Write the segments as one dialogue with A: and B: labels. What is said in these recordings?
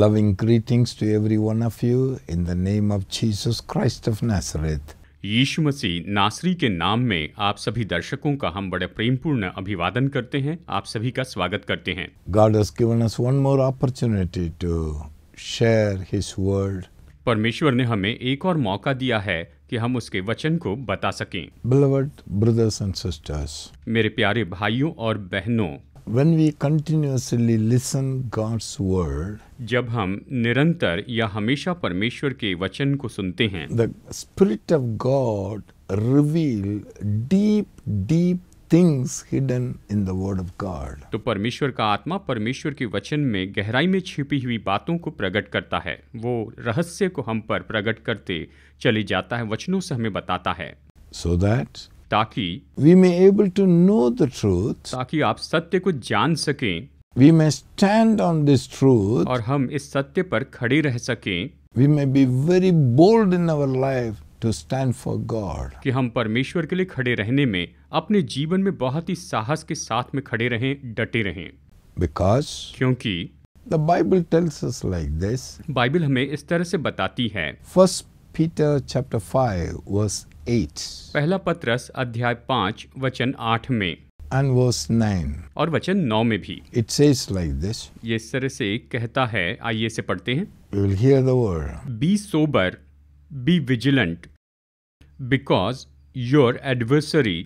A: Loving greetings to every one of you in the name of Jesus Christ of Nazareth.
B: यीशु मसीह नासरी के नाम में आप सभी दर्शकों का हम बड़े प्रेमपूर्ण अभिवादन करते हैं आप सभी का स्वागत करते हैं
A: God has given us one more opportunity to share His word.
B: परमेश्वर ने हमें एक और मौका दिया है कि हम उसके वचन को बता सकें
A: Beloved brothers and sisters.
B: मेरे प्यारे भाइयों और बहनों
A: When we continuously listen God's word,
B: जब हम निरंतर या हमेशा परमेश्वर के वचन को सुनते हैं
A: the Spirit of God reveal deep, deep things hidden in the word of God.
B: तो परमेश्वर का आत्मा परमेश्वर के वचन में गहराई में छिपी हुई बातों को प्रकट करता है वो रहस्य को हम पर प्रकट करते चले जाता है वचनों से हमें बताता है
A: So that ताकि we may able to know the truth
B: ताकि आप सत्य को जान सकें
A: we may stand on this truth
B: और हम इस सत्य पर खड़े रह सकें
A: we may be very bold in our life to stand for God
B: कि हम परमेश्वर के लिए खड़े रहने में अपने जीवन में बहुत ही साहस के साथ में खड़े रहें डटे रहें
A: बिकॉज क्योंकि the Bible tells us like this
B: Bible हमें इस तरह से बताती है
A: फर्स्ट पीटर चैप्टर 5 वर्स 8
B: पहला पत्रस अध्याय 5 वचन 8 में
A: and verse 9
B: और वचन 9 में भी it says like this ये इस तरह से कहता है आइए से पढ़ते हैं
A: you will hear the word be
B: sober be vigilant because your adversary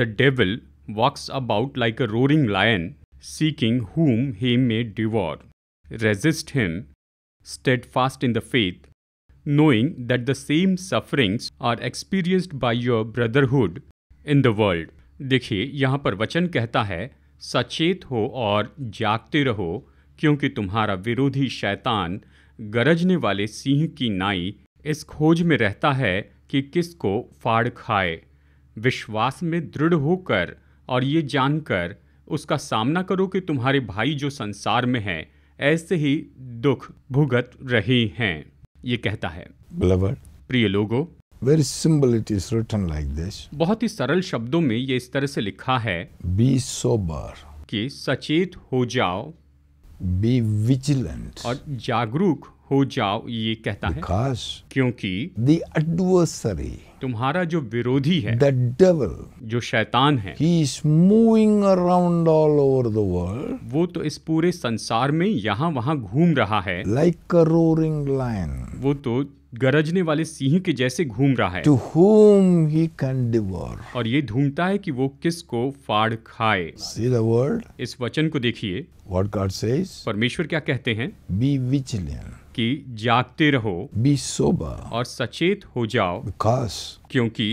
B: the devil walks about like a roaring lion seeking whom he may devour resist him steadfast in the faith knowing that the same sufferings are experienced by your brotherhood in the world. देखिए यहाँ पर वचन कहता है सचेत हो और जागते रहो क्योंकि तुम्हारा विरोधी शैतान गरजने वाले सिंह की नाई इस खोज में रहता है कि किसको फाड़ खाए विश्वास में दृढ़ होकर और ये जानकर उसका सामना करो कि तुम्हारे भाई जो संसार में हैं ऐसे ही दुख भुगत रहे हैं ये
A: कहता है प्रिय लोगों very simple it is written like this
B: बहुत ही सरल शब्दों में ये इस तरह से लिखा है
A: बी सोबर
B: कि सचेत हो जाओ
A: बी विजिलेंट
B: और जागरूक हो जाओ ये कहता Because है क्योंकि the adversary तुम्हारा जो विरोधी है the devil जो शैतान है he is moving around all over the world वो तो इस पूरे संसार में यहाँ वहाँ घूम रहा है
A: like a roaring lion
B: वो तो गरजने वाले सिंह के जैसे घूम रहा है to
A: whom he can devour
B: और ये ढूंढता है कि वो किसको फाड़ खाए सी द वर्ल्ड इस वचन को देखिए व्हाट गॉड सेज परमेश्वर क्या कहते हैं बी विजिलेंट कि जागते रहो बी सोबर और सचेत हो जाओ बिकॉज क्योंकि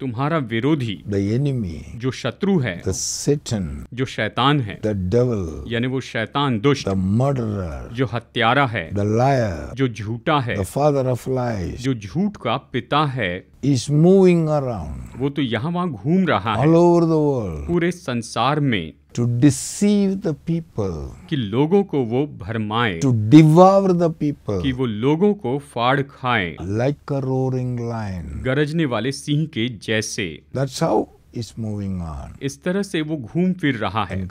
B: तुम्हारा विरोधी द एनिमी जो शत्रु है द सेटन जो शैतान है द डेवल यानी वो शैतान दुष्ट द मर्डर जो हत्यारा है द लायर जो झूठा है द फादर ऑफ लाइज जो झूठ का पिता है इज मूविंग अराउंड वो तो यहाँ वहाँ घूम रहा है ऑल ओवर द वर्ल्ड पूरे संसार में टू डिसीव द पीपल कि लोगों को वो भरमाए टू
A: डिवर द पीपल कि
B: वो लोगों को फाड़ खाए like a roaring lion lion गरजने वाले सिंह के जैसे
A: that's how is moving on
B: इस तरह से वो घूम फिर रहा है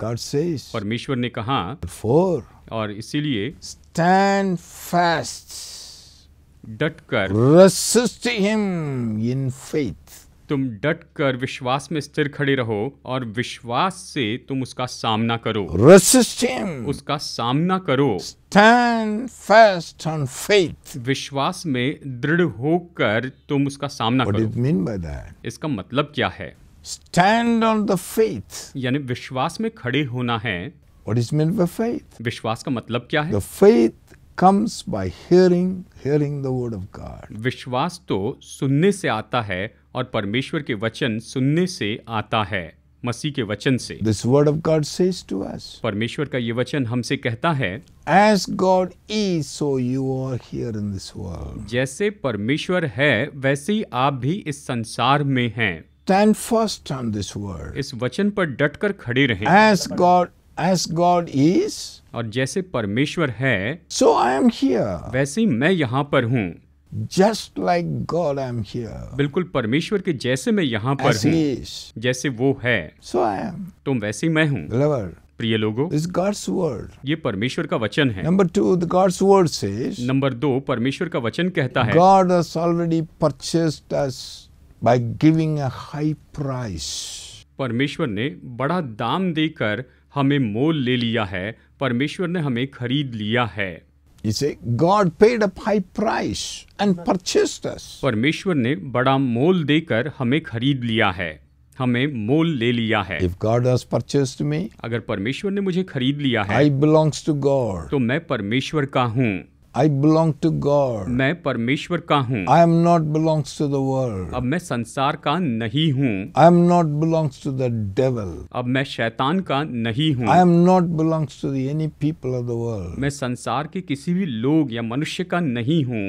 B: परमेश्वर ने कहा फोर और इसीलिए
A: स्टैंड फास्ट डटकर रेसिस्ट हिम इन फेथ तुम
B: डट कर विश्वास में स्थिर खड़े रहो और विश्वास से तुम उसका सामना करो
A: Resist
B: उसका सामना करो
A: Stand fast on
B: faith. विश्वास में दृढ़ होकर तुम उसका सामना What करो mean by that? इसका मतलब क्या है स्टैंड ऑन द फेथ यानी विश्वास में खड़े होना है
A: What is meant by faith?
B: विश्वास का मतलब क्या है The
A: faith comes by hearing, hearing the word of
B: God. विश्वास तो सुनने से आता है और परमेश्वर के वचन सुनने से आता है मसीह के वचन से
A: this word of God says to us परमेश्वर
B: का ये वचन हमसे कहता है
A: as God is so you are here in this world
B: जैसे परमेश्वर है वैसे ही आप भी इस संसार में हैं stand first on this word इस वचन पर डटकर खड़े रहें as God as God is और जैसे परमेश्वर है सो आई एम हियर वैसे ही मैं यहाँ पर हूँ
A: just like God I am here
B: बिल्कुल परमेश्वर के जैसे मैं यहाँ पर हूँ जैसे वो है सो आई एम तुम वैसे ही मैं हूँ प्रिय लोगो इज गॉड्स वर्ड ये परमेश्वर का वचन है number two the God's word से नंबर दो परमेश्वर का वचन कहता है God
A: has already purchased us by giving a high price
B: परमेश्वर ने बड़ा दाम देकर हमें मोल ले लिया है परमेश्वर ने हमें खरीद लिया है
A: इसे God paid a high price and purchased us
B: परमेश्वर ने बड़ा मोल देकर हमें खरीद लिया है हमें मोल ले लिया है if
A: God has purchased me
B: अगर परमेश्वर ने मुझे खरीद लिया है आई बिलोंग्स टू गॉड तो मैं परमेश्वर का हूँ
A: आई बिलोंग टू
B: गॉड मैं परमेश्वर का हूँ I am not belongs to the world अब मैं संसार का नहीं
A: हूँ I am not belongs to the devil
B: अब मैं शैतान का नहीं हूँ I am
A: not belongs to any people of the world
B: मैं संसार के किसी भी लोग या मनुष्य का नहीं
A: हूँ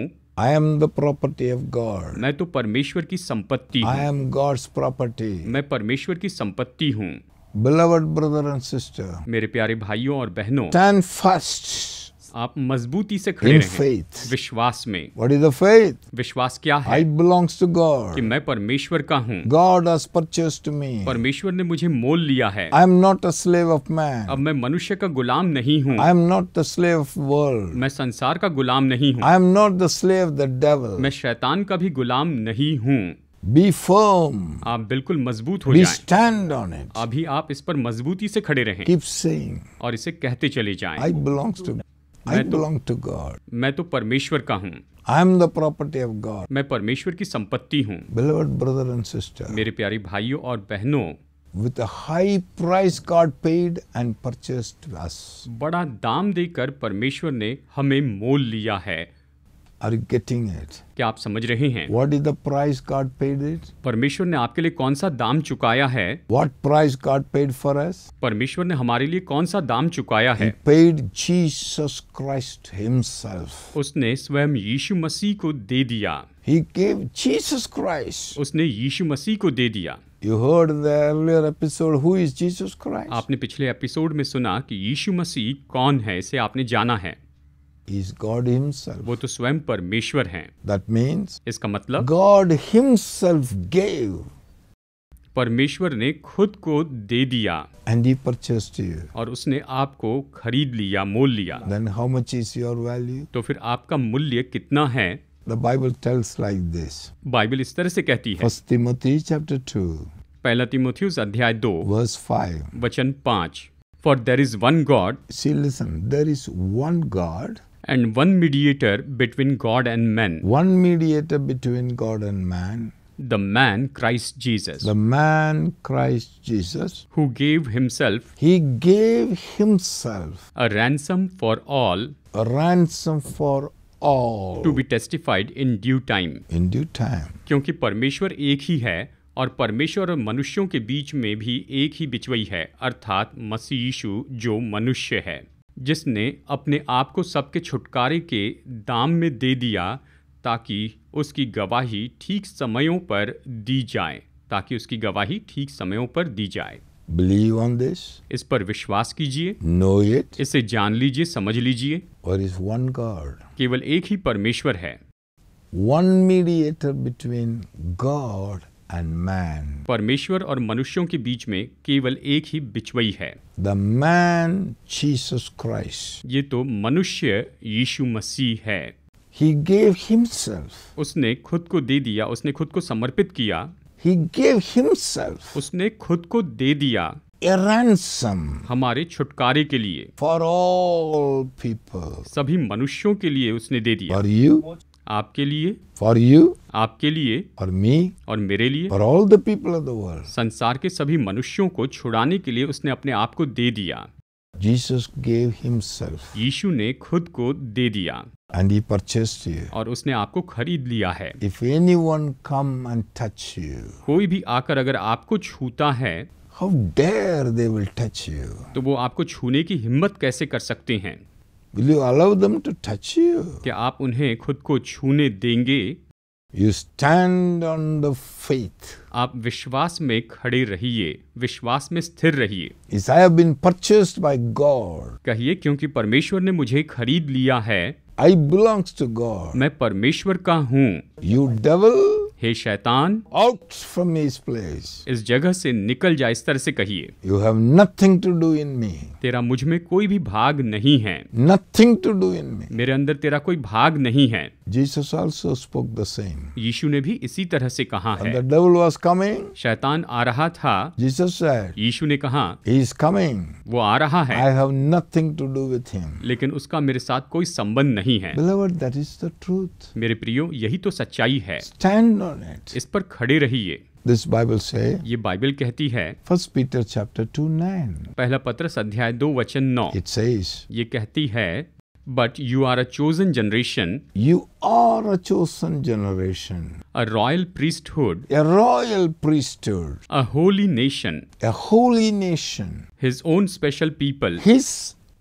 A: I am the property of God
B: मैं तो परमेश्वर की संपत्ति आई एम गॉड्स प्रॉपर्टी मैं परमेश्वर की संपत्ति हूँ
A: बिलवर्ड ब्रदर एंड सिस्टर
B: मेरे प्यारे भाइयों और बहनों टेन
A: फर्स्ट
B: आप मजबूती से खड़े हैं विश्वास में
A: व्हाट इज द फेथ
B: विश्वास क्या है आई बिलोंग्स टू गॉड कि मैं परमेश्वर का हूँ गॉड हैज परचेस्ड मी परमेश्वर ने मुझे मोल लिया है
A: I am not a slave of man अब मैं
B: मनुष्य का गुलाम नहीं हूँ I am not the slave of world मैं संसार का गुलाम नहीं हूँ I am not the slave the devil मैं शैतान का भी गुलाम नहीं हूँ बी फर्म आप बिल्कुल मजबूत हो जाएं।
A: स्टैंड ऑन इट
B: अभी आप इस पर मजबूती से खड़े
A: रहें
B: और इसे कहते चले जाएं। I belongs to
A: I belong to God
B: मैं तो परमेश्वर का हूँ
A: I am the property of God
B: मैं परमेश्वर की संपत्ति हूँ बिलवर्ड
A: ब्रदर एंड सिस्टर
B: मेरे प्यारे भाइयों और बहनों
A: a high price God paid and purchased us. बड़ा
B: दाम देकर परमेश्वर ने हमें मोल लिया है आर यू गेटिंग इट क्या आप समझ रहे हैं what
A: is the price God paid it
B: परमेश्वर ने आपके लिए कौन सा दाम चुकाया है
A: what price God paid for us
B: परमेश्वर ने हमारे लिए कौन सा दाम चुकाया है
A: पेड जीसस क्राइस्ट हिमसेल्फ उसने स्वयं यीशु मसीह
B: को दे दिया ही गेव जीसस क्राइस्ट उसने यीशु मसीह को दे दिया
A: You heard the earlier episode, who is Jesus Christ?
B: आपने पिछले एपिसोड में सुना कि यीशु मसीह कौन है इसे आपने जाना है is
A: God Himself. वो तो
B: स्वयं परमेश्वर हैं.
A: That means इसका मतलब God Himself gave.
B: परमेश्वर ने खुद को दे दिया
A: And he purchased you.
B: और उसने आपको खरीद लिया मोल लिया Then how much is your value? तो फिर आपका मूल्य कितना है
A: The Bible tells like this.
B: Bible इस तरह से कहती है First
A: Timothy chapter two.
B: पहला तिमोथियस अध्याय दो वर्स फाइव वचन पांच for there is one God see listen there is one God and one mediator between God and men. One mediator between God and man. The man Christ Jesus. The man Christ Jesus. Who gave himself. He gave
A: himself.
B: A ransom for all. A ransom for all. To be testified in due time. In due time. क्योंकि परमेश्वर एक ही है और परमेश्वर और मनुष्यों के बीच में भी एक ही बिचवई है अर्थात मसीशु जो मनुष्य है जिसने अपने आप को सबके छुटकारे के दाम में दे दिया ताकि उसकी गवाही ठीक समयों पर दी जाए ताकि उसकी गवाही ठीक समयों पर दी जाए
A: बिलीव ऑन दिस
B: इस पर विश्वास कीजिए नो इट इसे जान लीजिए समझ लीजिए और इज वन गॉड केवल एक ही परमेश्वर है
A: one mediator between God and man
B: परमेश्वर और मनुष्यों के बीच में केवल एक ही बिचवई है
A: द मैन जीसस क्राइस्ट
B: ये तो मनुष्य यीशु मसीह है
A: He gave himself.
B: उसने खुद को दे दिया उसने खुद को समर्पित किया He gave himself. उसने खुद को दे दिया A
A: ransom.
B: हमारे छुटकारे के लिए For all people. सभी मनुष्यों के लिए उसने दे दिया For you. आपके लिए फॉर यू आपके लिए और मी और मेरे लिए और all
A: the people of the world
B: संसार के सभी मनुष्यों को छुड़ाने के लिए उसने अपने आप को दे दिया
A: जीसस गेव हिमसेल्फ
B: यीशु ने खुद को दे दिया
A: एंड ही परचेस्ड यू
B: और उसने आपको खरीद लिया है if anyone come and touch you कोई भी आकर अगर आपको छूता है
A: how dare they will touch you
B: तो वो आपको छूने की हिम्मत कैसे कर सकते हैं
A: Will you allow them to touch you? क्या आप उन्हें खुद
B: को छूने देंगे You stand on the faith. आप विश्वास में खड़े रहिए विश्वास में स्थिर रहिए
A: Is I have been purchased by God.
B: कहिए क्योंकि परमेश्वर ने मुझे खरीद लिया है
A: I belongs to God.
B: मैं परमेश्वर का हूँ You devil, हे शैतान आउट फ्रॉम दिस प्लेस इस जगह से निकल जा इस तरह से कहिए
A: you have nothing to do in me तेरा मुझ
B: में कोई भी भाग नहीं है nothing to do in me मेरे अंदर तेरा कोई भाग नहीं है
A: Jesus also spoke the same
B: यीशु ने भी इसी तरह से कहा है द
A: डेविल वाज कमिंग
B: शैतान आ रहा था
A: जीसस सेड
B: यीशु ने कहा
A: ही इज कमिंग
B: वो आ रहा है I
A: have nothing to do with him
B: लेकिन उसका मेरे साथ कोई संबंध नहीं है
A: believer that is the truth
B: मेरे प्रियो यही तो सच्चाई है स्टैंड इस पर खड़े रहिए
A: दिस बाइबल से
B: ये बाइबल कहती है
A: first Peter chapter two nine
B: पहला पत्र अध्याय दो वचन नौ इट सेज ये कहती है but you are a chosen generation
A: you are a chosen generation a royal priesthood a royal
B: priesthood a holy nation a holy nation his own special people his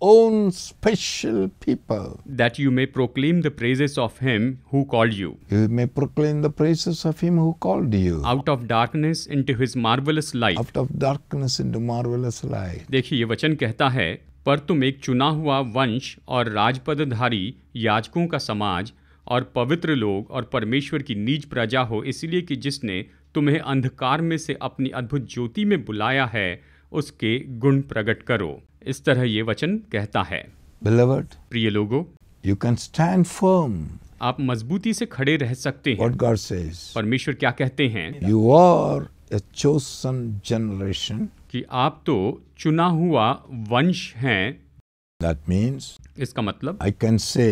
B: own special people. That you may proclaim the praises of him who called you.
A: You may proclaim the praises of him who called you.
B: Out of darkness into his marvelous light. Out
A: of darkness into marvelous light.
B: देखिए ये वचन कहता है पर तुम एक चुना हुआ वंश और राजपदधारी याजकों का समाज और पवित्र लोग और परमेश्वर की नीच प्रजा हो इसलिए कि जिसने तुम्हें अंधकार में से अपनी अद्भुत ज्योति में बुलाया है उसके गुण प्रकट करो इस तरह ये वचन कहता है Beloved, प्रिय लोगों
A: यू कैन स्टैंड फर्म
B: आप मजबूती से खड़े रह सकते हैं God says, परमेश्वर क्या कहते हैं
A: you are a chosen generation
B: कि आप तो चुना हुआ वंश हैं
A: दैट मीन्स इसका मतलब आई कैन से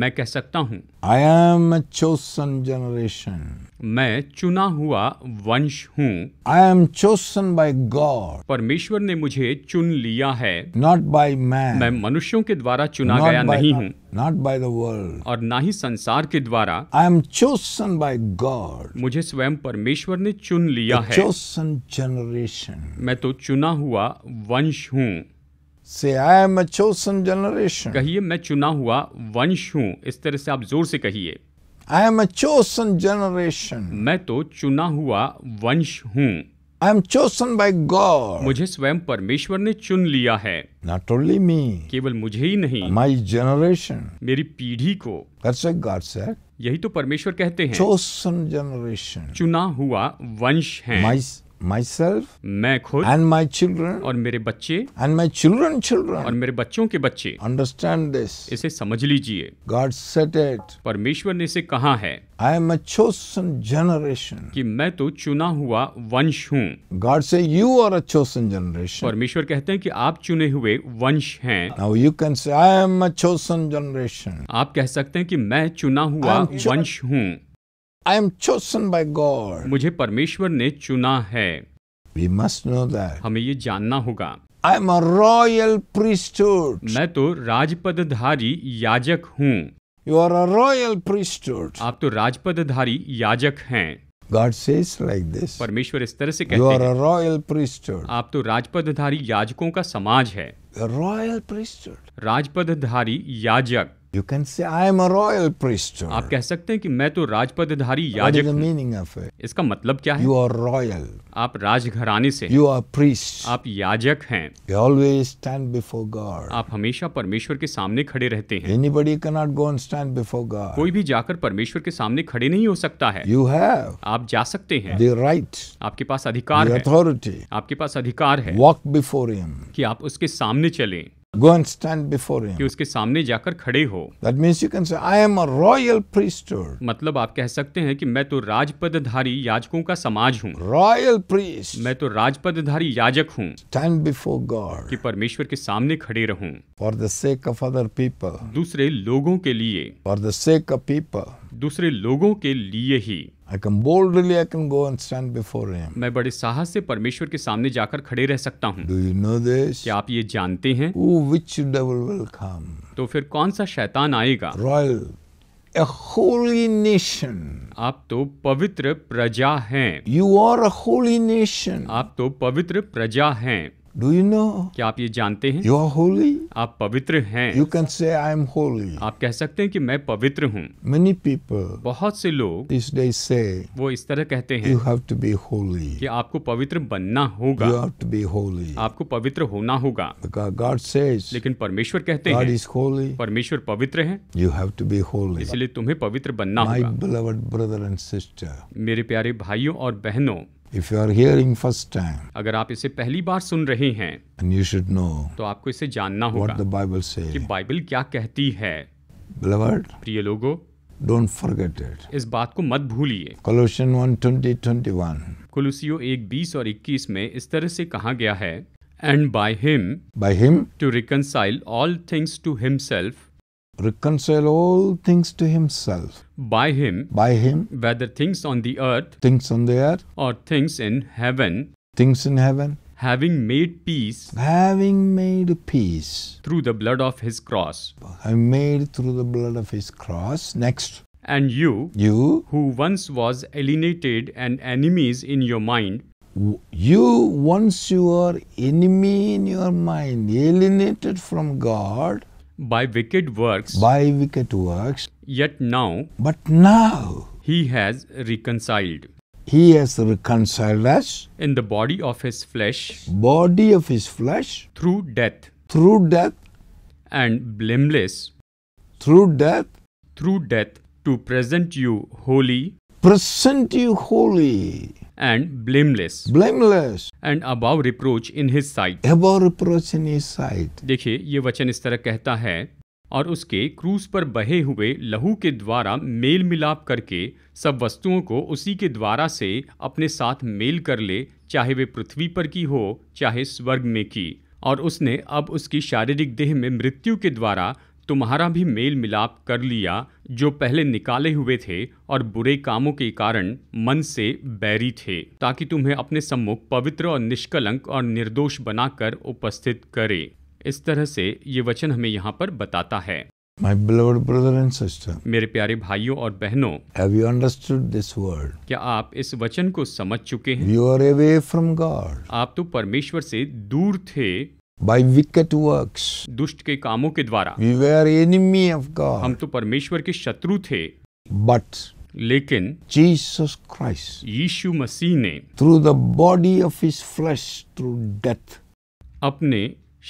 B: मैं कह सकता हूँ
A: आई एम चोसन जनरेशन
B: मैं चुना हुआ वंश हूँ
A: I am chosen by God
B: परमेश्वर ने मुझे चुन लिया है
A: नॉट बाय मैन मैं
B: मनुष्यों के द्वारा चुना not गया नहीं हूँ नॉट बाय द वर्ल्ड और ना ही संसार के द्वारा I am chosen by God मुझे स्वयं परमेश्वर ने चुन लिया है चोसन
A: जनरेशन
B: मैं तो चुना हुआ वंश हूँ
A: से I am a chosen generation
B: कहिए मैं चुना हुआ वंश हूँ इस तरह से आप जोर से कहिए I am a chosen generation मैं तो चुना हुआ वंश हूँ
A: I am chosen by God
B: मुझे स्वयं परमेश्वर ने चुन लिया है नॉट ओनली मी केवल मुझे ही नहीं
A: माई जनरेशन मेरी पीढ़ी को गॉड सर
B: यही तो परमेश्वर कहते हैं
A: चोसन जनरेशन
B: चुना हुआ
A: वंश है माई
B: myself मैं खुद and my children और मेरे बच्चे
A: and my children children और
B: मेरे बच्चों के बच्चे understand this इसे समझ लीजिए God said it परमेश्वर ने इसे कहा है I am a chosen generation कि मैं तो चुना हुआ वंश
A: हूँ God say you are a chosen generation
B: परमेश्वर कहते हैं कि आप चुने हुए वंश
A: हैं Now you can say I am a chosen generation
B: आप कह सकते हैं कि मैं चुना हुआ वंश हूँ I am chosen by God मुझे परमेश्वर ने चुना है वी मस्ट नो दैट हमें ये जानना होगा
A: आई एम रॉयल
B: प्रीस्टूड मैं तो राजपदधारी याजक हूँ
A: you are a royal
B: priesthood आप तो राजपदधारी याजक हैं
A: God says like this.
B: परमेश्वर इस तरह से कहते हैं।
A: Royal priesthood.
B: आप तो राजपदधारी याजकों का समाज है
A: रॉयल priesthood.
B: राजपदधारी याजक you
A: can say I am a royal priest आप
B: कह सकते हैं कि मैं तो राजपदधारी याजक हूं मीनिंग ऑफ इसका मतलब क्या है यू आर रॉयल आप राजघराने से यू आर प्रिस्ट आप याजक हैं
A: you always stand before God
B: आप हमेशा परमेश्वर के सामने खड़े रहते हैं anybody
A: can not go and stand before God
B: कोई भी जाकर परमेश्वर के सामने खड़े नहीं हो सकता है यू हैव आप जा सकते हैं द राइट आपके पास अधिकार है अथॉरिटी आपके पास अधिकार है
A: वॉक बिफोर हिम
B: कि आप उसके सामने चलें
A: Go and stand before him.
B: उसके सामने जाकर खड़े हो
A: That means you can say, I am a royal priesthood.
B: मतलब आप कह सकते हैं कि मैं तो राजपदधारी याजकों का समाज हूँ रॉयल प्रीस्ट मैं तो राजपदधारी याजक हूँ बिफोर गॉड परमेश्वर के सामने खड़े रहूँ
A: for the sake of other people दूसरे लोगों के लिए for the sake of people दूसरे लोगों के लिए ही I can boldly I can go and stand before him मैं बड़े
B: साहस से परमेश्वर के सामने जाकर खड़े रह सकता हूँ डू यू नो दिस क्या आप ये जानते हैं
A: विच डेविल विल कम
B: तो फिर कौन सा शैतान आएगा रॉयल
A: a holy nation.
B: आप तो पवित्र प्रजा हैं. You are a holy
A: nation
B: आप तो पवित्र प्रजा हैं. डू यू नो क्या आप ये जानते हैं यू आर होली आप पवित्र हैं you can say I M Holi आप कह सकते हैं कि मैं पवित्र हूँ
A: मेनी पीपल बहुत से लोग इस डे से वो इस
B: तरह कहते हैं you
A: have to be holy
B: कि आपको पवित्र बनना होगा you have to be holy आपको पवित्र होना होगा
A: गॉड से लेकिन
B: परमेश्वर कहते God हैं होली परमेश्वर पवित्र है
A: you have to be holy इसलिए तुम्हें पवित्र बनना होगा ब्रदर एंड सिस्टर
B: मेरे प्यारे भाइयों और बहनों
A: if you are hearing first time
B: अगर आप इसे पहली बार सुन रहे हैं
A: एंड यू शुड नो
B: तो आपको इसे जानना होगा
A: द बाइबल से
B: कि बाइबल क्या कहती है Beloved, प्रिय लोगों
A: डोंट फॉरगेट इट
B: इस बात को मत भूलिए
A: कोलोसियन 1:20-21
B: कोलोसियो 1:20 और 21 में इस तरह से कहा गया है and by him by him to reconcile all things to himself
A: reconcile all things to himself
B: by him by him whether things on the earth things on the earth or things in heaven
A: things in heaven
B: having made peace
A: having made peace
B: through the blood of his cross
A: i made through the blood of his cross next and you you
B: who once was alienated and enemies in your mind
A: you once you were enemy in your mind alienated from god
B: by wicked works by
A: wicked works
B: yet now but now he has reconciled
A: he has reconciled us
B: in the body of his flesh
A: body of his flesh
B: through death
A: through death
B: and blameless through death through death to present you holy present you holy and blameless. Blameless. And above reproach in his sight. Above
A: reproach in his sight.
B: देखिए ये वचन इस तरह कहता है और उसके क्रूस पर बहे हुए लहू के द्वारा मेल मिलाप करके सब वस्तुओं को उसी के द्वारा से अपने साथ मेल कर ले चाहे वे पृथ्वी पर की हो चाहे स्वर्ग में की और उसने अब उसकी शारीरिक देह में मृत्यु के द्वारा तुम्हारा भी मेल मिलाप कर लिया जो पहले निकाले हुए थे और बुरे कामों के कारण मन से बैरी थे ताकि तुम्हें अपने सम्मुख पवित्र और निष्कलंक और निर्दोष बनाकर उपस्थित करे इस तरह से ये वचन हमें यहाँ पर बताता है
A: My beloved brother and sister,
B: मेरे प्यारे भाइयों और
A: बहनों have you understood this word?
B: क्या आप इस वचन को समझ चुके हैं you
A: are away from God.
B: आप तो परमेश्वर से दूर थे
A: By wicked works, दुष्ट
B: के कामों के द्वारा
A: we were enemy of God, हम
B: तो परमेश्वर के शत्रु थे बट लेकिन
A: जीसस क्राइस्ट यीशु मसीह ने through the body of his flesh through death
B: अपने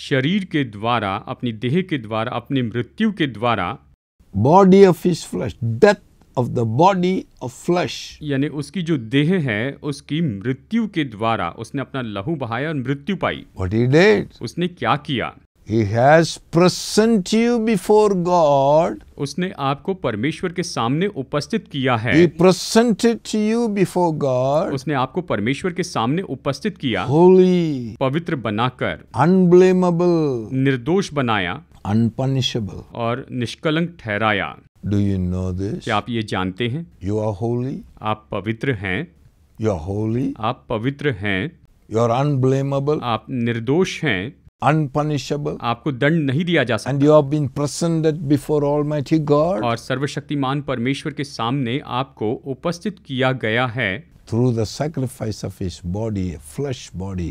B: शरीर के द्वारा अपनी देह के द्वारा अपनी मृत्यु के द्वारा
A: body of his flesh death of the body
B: of flesh यानी उसकी जो देह है उसकी मृत्यु के द्वारा उसने अपना लहू बहाया और मृत्यु पाई What he did? उसने क्या किया
A: He has present you before God. उसने आपको
B: परमेश्वर के सामने उपस्थित किया है He presented you before God. उसने आपको परमेश्वर के सामने उपस्थित किया Holy. पवित्र बनाकर
A: Unblameable. निर्दोष बनाया Unpunishable.
B: और निष्कलंक ठहराया
A: Do you know
B: this? क्या आप ये जानते हैं You are holy. आप पवित्र हैं You are holy. आप पवित्र हैं You are unblameable. आप निर्दोष हैं unpunishable. आपको दंड नहीं दिया जा सकता And you have been presented before Almighty God और सर्वशक्तिमान परमेश्वर के सामने आपको उपस्थित किया गया है
A: through the sacrifice of His body, flesh body,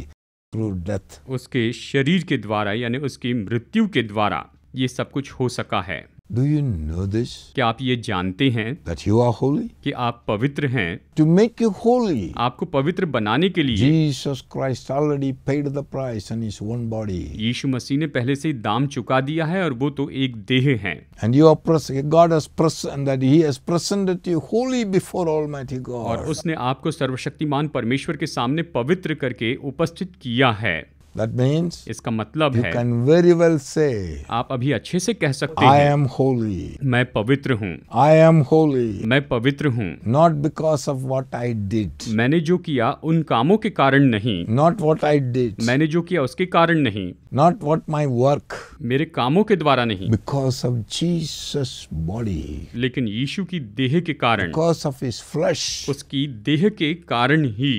A: through death.
B: उसके शरीर के द्वारा यानी उसकी मृत्यु के द्वारा ये सब कुछ हो सका है
A: डू यू नो
B: दिस क्या आप ये जानते हैं दैट यू आर होली कि आप पवित्र हैं टू मेक यू होली आपको पवित्र बनाने के लिए
A: Jesus Christ already paid the price in his one body
B: यीशु मसीह ने पहले से ही दाम चुका दिया है और वो तो एक देह है
A: एंड यू आर प्रस गॉड हैज प्रसन that he has presented you holy before almighty God और
B: उसने आपको सर्वशक्तिमान परमेश्वर के सामने पवित्र करके उपस्थित किया है That means इसका मतलब you है can
A: very well say,
B: आप अभी अच्छे से कह सकते I हैं am
A: holy. मैं पवित्र हूँ I am holy.
B: मैं पवित्र हूँ Not because of what I did. मैंने जो किया उन कामों के कारण नहीं Not what I did. मैंने जो किया उसके कारण नहीं Not what my work. मेरे कामों के द्वारा नहीं Because of Jesus body. लेकिन यीशु की देह के कारण Because of his flesh. उसकी देह के कारण ही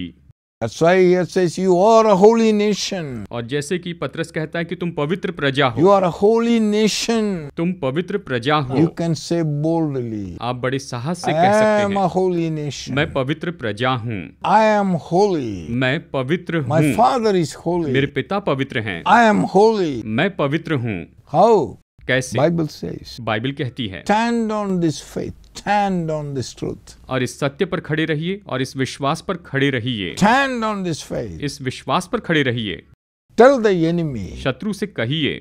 B: और जैसे कि पत्रस कहता है कि तुम पवित्र प्रजा हो यू आर होली नेशन तुम पवित्र प्रजा हो यू
A: कैन से बोल्डली
B: आप बड़े साहस से कह सकते हैं
A: होली नेशन
B: मैं पवित्र प्रजा हूँ आई एम होली मैं
A: पवित्र हूँ माई फादर इज होली मेरे पिता पवित्र हैं
B: आई एम होली मैं पवित्र हूँ हाउ कैसे बाइबल से बाइबल कहती है
A: stand on this faith stand on this truth
B: और इस सत्य पर खड़े रहिए और इस विश्वास पर खड़े रहिए स्टैंड ऑन दिस फेथ इस विश्वास पर खड़े रहिए
A: टेल द एनिमी
B: शत्रु से कहिए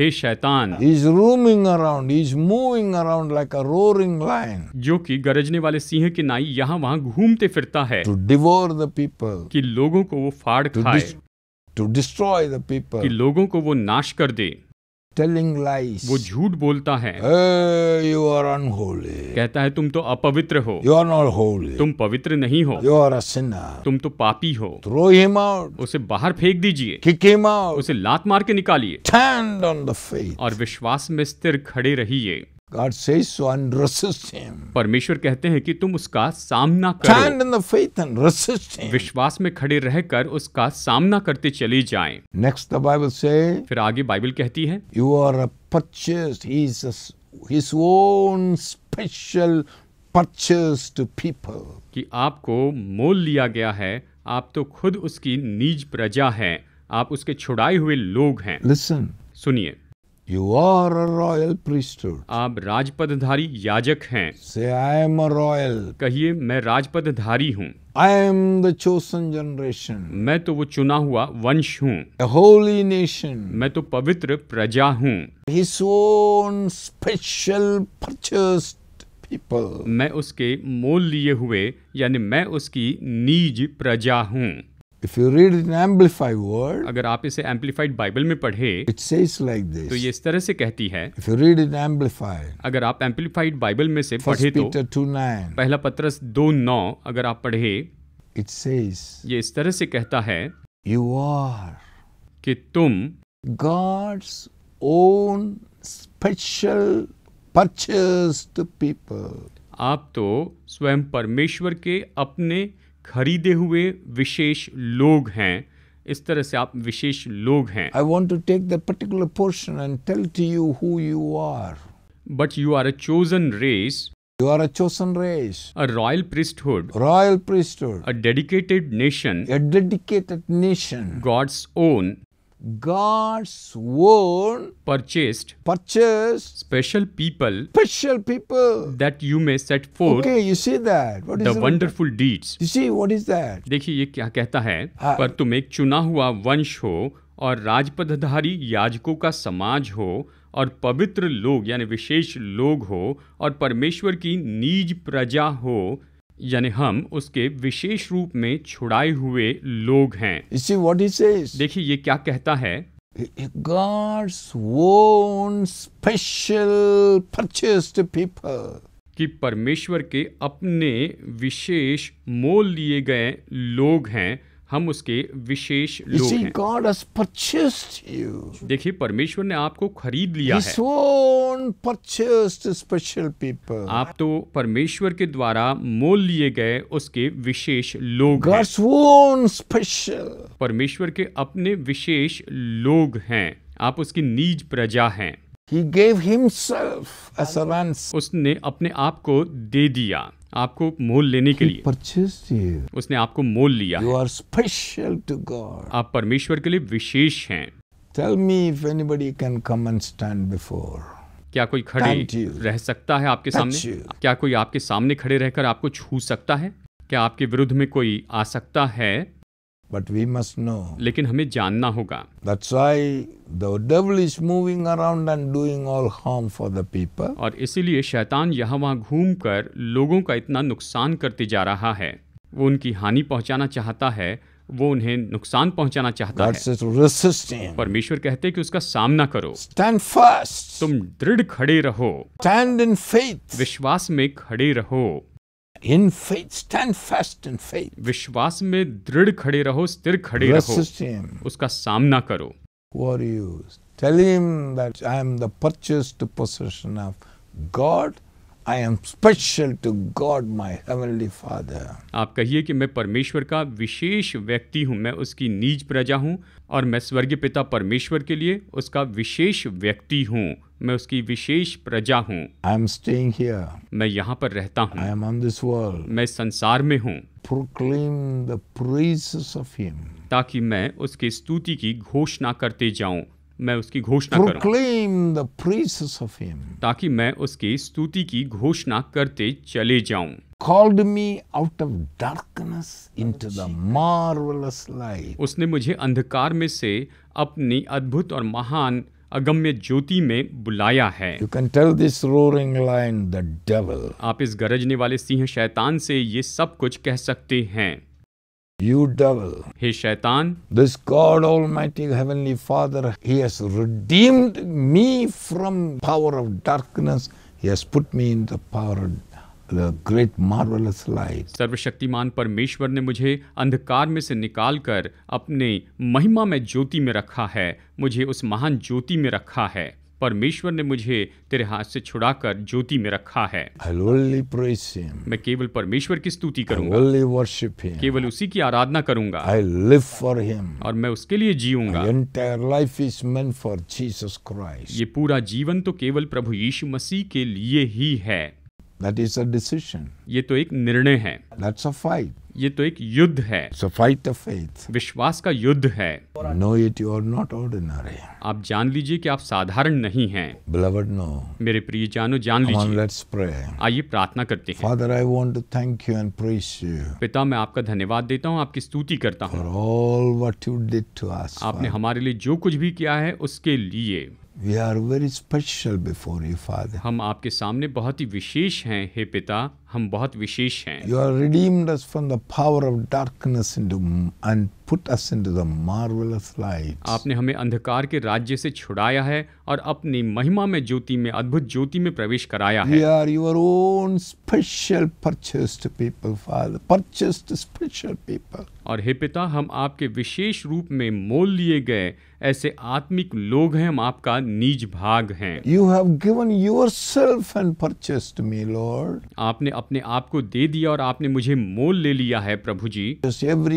B: हे शैतान
A: is roaming around is moving around like a roaring lion
B: जो कि गरजने वाले सिंह की नाई यहाँ वहाँ घूमते फिरता है टू डिवोर द पीपल कि लोगों को वो फाड़ खाए
A: टू डिस्ट्रॉय द पीपल
B: कि लोगों को वो नाश कर दे
A: टेलिंग लाइज वो झूठ बोलता है यू आर अनहोली
B: कहता है तुम तो अपवित्र हो यू आर नॉट होली तुम पवित्र नहीं हो यू आर अ तुम तो पापी हो थ्रो हिम आउट उसे बाहर फेंक दीजिए किक हिम आउट उसे लात मार के निकालिए स्टैंड ऑन द फेथ और विश्वास में स्थिर खड़े रहिए
A: God says so and resist him.
B: परमेश्वर कहते हैं कि तुम उसका सामना करो. Stand in the faith and resist him. विश्वास में खड़े रहकर उसका सामना करते चले जाएं.
A: Next the Bible say.
B: फिर आगे बाइबल
A: कहती है. You are a purchased. He is a, his own special purchased people. कि
B: आपको मोल लिया गया है. आप तो खुद उसकी निज प्रजा हैं. आप उसके छुड़ाए हुए लोग हैं.
A: Listen. सुनिए. You are a royal priesthood. आप
B: राजपदधारी याजक हैं Say, I am a royal. कहिए मैं राजपदधारी हूँ
A: I am the chosen generation.
B: मैं तो वो चुना हुआ वंश हूँ A holy nation. मैं तो पवित्र प्रजा हूँ
A: His own special purchased
B: people. मैं उसके मोल लिए हुए यानी मैं उसकी नीज प्रजा हूँ
A: If you read it in amplified word,
B: अगर आप इसे amplified Bible में पढ़े it says like this, तो ये इस तरह से कहती है
A: If you read it amplified,
B: अगर आप amplified Bible में से पढ़े तो Peter 2, 9, पहला पत्रस दो नौ अगर आप पढ़े it says, ये इस तरह से कहता है
A: you are, कि तुम God's own special purchased people
B: आप तो स्वयं परमेश्वर के अपने खरीदे हुए विशेष लोग हैं इस तरह से आप विशेष लोग हैं I
A: want to take the particular portion and tell to you who you are but
B: you are a chosen race You
A: are a chosen race.
B: A royal priesthood. Royal priesthood. A dedicated nation. A dedicated nation. God's own. God's own purchased, purchased special people, special people that you may set forth. Okay,
A: you see that? What is the wonderful
B: that? deeds. You see what is that? देखिए ये क्या कहता है हाँ. पर तुम एक चुना हुआ वंश हो और राजपदधारी याजकों का समाज हो और पवित्र लोग यानी विशेष लोग हो और परमेश्वर की नीज प्रजा हो यानी हम उसके विशेष रूप में छुड़ाए हुए लोग हैं इसी what he देखिए ये क्या कहता है कि परमेश्वर के अपने विशेष मोल लिए गए लोग हैं हम उसके विशेष लोग हैं देखिए परमेश्वर ने आपको खरीद लिया है
A: own purchased आप तो
B: परमेश्वर के द्वारा मोल लिए गए उसके विशेष लोग
A: हैं own
B: परमेश्वर के अपने विशेष लोग हैं आप उसकी नीज प्रजा हैं He gave himself as a ransom. उसने अपने आप को दे दिया आपको मोल लेने के
A: लिए
B: उसने आपको मोल लिया you are
A: special to God
B: आप परमेश्वर के लिए विशेष हैं
A: tell me if anybody can come and stand before
B: क्या कोई खड़े रह सकता है आपके सामने क्या कोई आपके सामने खड़े रहकर आपको छू सकता है क्या आपके विरुद्ध में कोई आ सकता है
A: बट वी मस्ट नो
B: लेकिन हमें जानना होगा
A: that's why the devil is moving around and doing all harm for the people
B: और इसीलिए शैतान यहाँ वहाँ घूम कर लोगों का इतना नुकसान करते जा रहा है वो उनकी हानि पहुँचाना चाहता है वो उन्हें नुकसान पहुंचाना चाहता
A: है
B: परमेश्वर कहते हैं कि उसका सामना करो स्टैंड फर्स्ट तुम दृढ़ खड़े रहो स्टैंड इन फेथ विश्वास में खड़े रहो in faith stand fast in faith विश्वास में दृढ़ खड़े रहो स्थिर खड़े Resist रहो him. उसका सामना करो
A: Warriors. Tell him that I am the purchased possession of God I am special to God my heavenly father
B: आप कहिए कि मैं परमेश्वर का विशेष व्यक्ति हूँ मैं उसकी नीच प्रजा हूँ और मैं स्वर्गीय पिता परमेश्वर के लिए उसका विशेष व्यक्ति हूँ मैं उसकी विशेष प्रजा हूँ
A: आई एम स्टेइंग हियर
B: मैं यहाँ पर रहता हूँ I am on this world मैं संसार में हूँ
A: proclaim the praises
B: of him ताकि मैं उसके स्तुति की घोषणा करते जाऊं मैं उसकी घोषणा
A: करूं द प्रीसेस ऑफ हिम
B: ताकि मैं उसकी स्तुति की घोषणा करते चले जाऊं
A: called me out of darkness into the marvelous light
B: उसने मुझे अंधकार में से अपनी अद्भुत और महान अगम्य ज्योति में बुलाया है you can tell this
A: roaring lion the devil आप
B: इस गरजने वाले सिंह शैतान से ये सब कुछ कह सकते हैं You devil. Hey shaitan.
A: This God Almighty Heavenly Father, He has redeemed me from power of darkness. He has put me in the power of the great marvelous light.
B: सर्वशक्तिमान परमेश्वर ने मुझे अंधकार में से निकाल कर अपने महिमा में ज्योति में रखा है मुझे उस महान ज्योति में रखा है परमेश्वर ने मुझे तेरे हाथ से छुड़ाकर ज्योति में रखा है मैं केवल परमेश्वर की स्तुति करूंगा केवल उसी की आराधना करूंगा
A: आई लिव फॉर हिम और मैं उसके लिए जीऊंगा
B: ये पूरा जीवन तो केवल प्रभु यीशु मसीह के लिए ही है
A: That is a decision.
B: ये तो एक निर्णय है That's a fight. ये तो एक युद्ध है so fight the faith. विश्वास का युद्ध है
A: know it you are not
B: ordinary आप जान लीजिए कि आप साधारण नहीं हैं
A: Beloved, no.
B: मेरे प्रिय जानो जान
A: लीजिए आइए प्रार्थना करते हैं father I want to thank you and praise you
B: पिता मैं आपका धन्यवाद देता हूँ आपकी स्तुति करता
A: हूँ ऑल व्हाट आपने
B: हमारे लिए जो कुछ भी किया है उसके लिए
A: We are very special before you, Father.
B: हम आपके सामने बहुत ही विशेष हैं हे पिता हम बहुत विशेष हैं you
A: are redeemed us from the power of darkness into and put us into the marvellous light
B: आपने हमें अंधकार के राज्य से छुड़ाया है और अपनी महिमा में ज्योति में अद्भुत ज्योति में प्रवेश कराया है we
A: are your own special purchased people father purchased special people
B: और हे पिता हम आपके विशेष रूप में मोल लिए गए ऐसे आत्मिक लोग हैं हम आपका निज भाग हैं
A: you have given yourself and purchased me lord
B: आपने अपने आप को दे दिया और आपने मुझे मोल ले लिया है प्रभु जी एवरी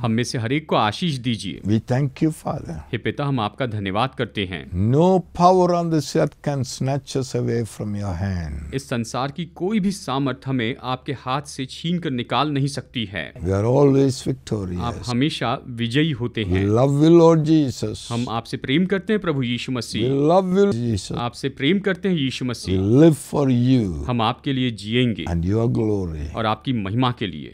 B: हम में से हर एक को आशीष दीजिए
A: वी थैंक यू फादर
B: हे पिता हम आपका धन्यवाद करते हैं
A: no power on this earth can snatch us away from your hand
B: इस संसार की कोई भी सामर्थ हमें आपके हाथ से छीन कर निकाल नहीं सकती है
A: वी आर ऑलवेज विक्टोरियस
B: आप हमेशा विजयी होते हैं
A: लव यू लॉर्ड जीसस हम
B: आपसे प्रेम करते हैं प्रभु यीशु मसीह लव यू जीसस आपसे प्रेम करते हैं यीशु मसीह
A: लिव फॉर यू हम
B: आपके लिए जिएंगे करेंगे और आपकी महिमा के लिए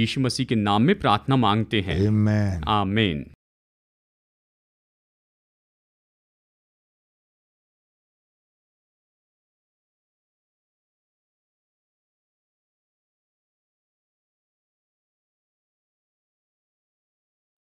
B: यीशु मसीह के नाम में प्रार्थना मांगते हैं आमेन